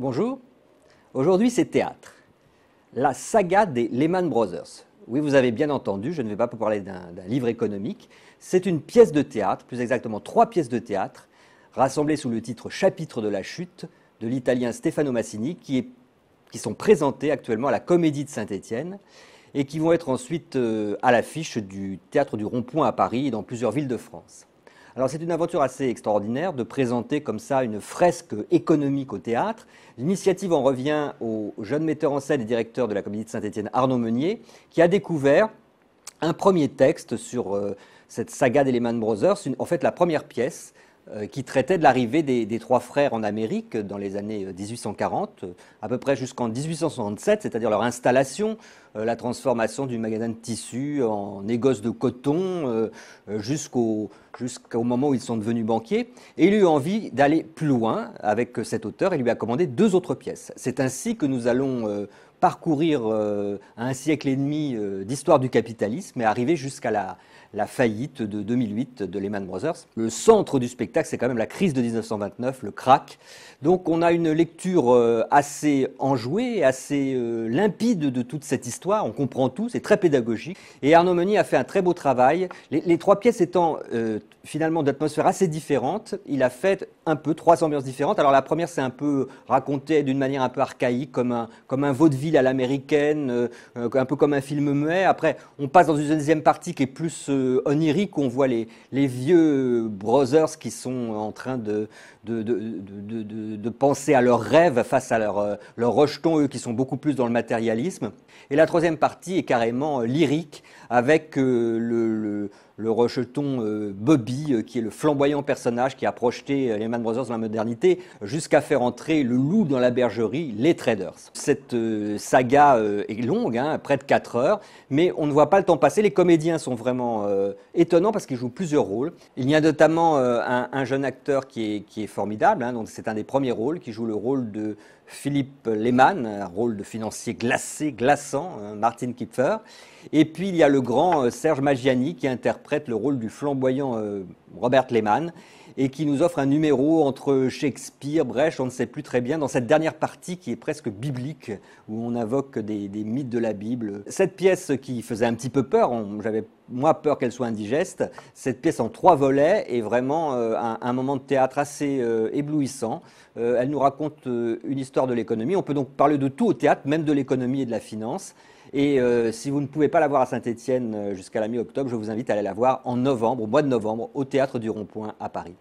Bonjour. Aujourd'hui, c'est théâtre. La saga des Lehman Brothers. Oui, vous avez bien entendu, je ne vais pas vous parler d'un livre économique. C'est une pièce de théâtre, plus exactement trois pièces de théâtre, rassemblées sous le titre Chapitre de la chute de l'italien Stefano Massini, qui, qui, sont présentées actuellement à la Comédie de Saint-Étienne et qui vont être ensuite euh, à l'affiche du théâtre du Rond-Point à Paris et dans plusieurs villes de France. Alors c'est une aventure assez extraordinaire de présenter comme ça une fresque économique au théâtre. L'initiative en revient au jeune metteur en scène et directeur de la Comédie de saint etienne Arnaud Meunier, qui a découvert un premier texte sur euh, cette saga d'Eleman Brothers, en fait la première pièce euh, qui traitait de l'arrivée des, trois frères en Amérique dans les années 1840, euh, euh, à peu près jusqu'en 1867, c'est-à-dire leur installation, la transformation du magasin de tissus en négoce de coton, jusqu'au moment où ils sont devenus banquiers. Et il eut envie d'aller plus loin avec cet auteur et lui a commandé deux autres pièces. C'est ainsi que nous allons parcourir euh, un siècle et demi euh, d'histoire du capitalisme et arriver jusqu'à la, faillite de 2008 de Lehman Brothers. Le centre du spectacle, c'est quand même la crise de 1929, le crack. Donc on a une lecture euh, assez enjouée, assez limpide de toute cette histoire. On comprend tout, c'est très pédagogique. Et Arnaud Meunier a fait un très beau travail. Les, trois pièces étant finalement d'atmosphère assez différente, il a fait un peu trois ambiances différentes. Alors la première, c'est un peu raconté d'une manière un peu archaïque, comme un, comme un vaudeville à l'américaine, euh, un peu comme un film muet. Après, on passe dans une deuxième partie qui est plus euh, onirique, où on voit les, les vieux brothers qui sont en train de, de, de, de penser à leurs rêves face à euh, leurs leur rejetons, eux, qui sont beaucoup plus dans le matérialisme. Et la troisième partie est carrément lyrique, avec le le rejeton euh, Bobby, euh, qui est le flamboyant personnage qui a projeté euh, les Man Brothers dans la modernité, jusqu'à faire entrer le loup dans la bergerie, les traders. Cette saga est longue, hein, près de 4 heures, mais on ne voit pas le temps passer. Les comédiens sont vraiment étonnants parce qu'ils jouent plusieurs rôles. Il y a notamment un, jeune acteur qui est, qui est formidable, hein, donc c'est un des premiers rôles, qui joue le rôle de Philippe Lehman, un rôle de financier glacé, glaçant, hein, Martin Kipfer. Et puis il y a le grand Serge Magiani qui interprète le rôle du flamboyant euh, Robert Lehman et qui nous offre un numéro entre Shakespeare, Brecht, on ne sait plus très bien, dans cette dernière partie qui est presque biblique, où on invoque des, mythes de la Bible. Cette pièce qui faisait un petit peu peur, j'avais moi peur qu'elle soit indigeste, cette pièce en trois volets est vraiment euh, un, moment de théâtre assez euh, éblouissant. elle nous raconte une histoire de l'économie, on peut donc parler de tout au théâtre, même de l'économie et de la finance. Et euh, si vous ne pouvez pas la voir à Saint-Étienne euh, jusqu'à la mi-octobre, je vous invite à aller la voir en novembre, au mois de novembre, au Théâtre du Rond-Point à Paris.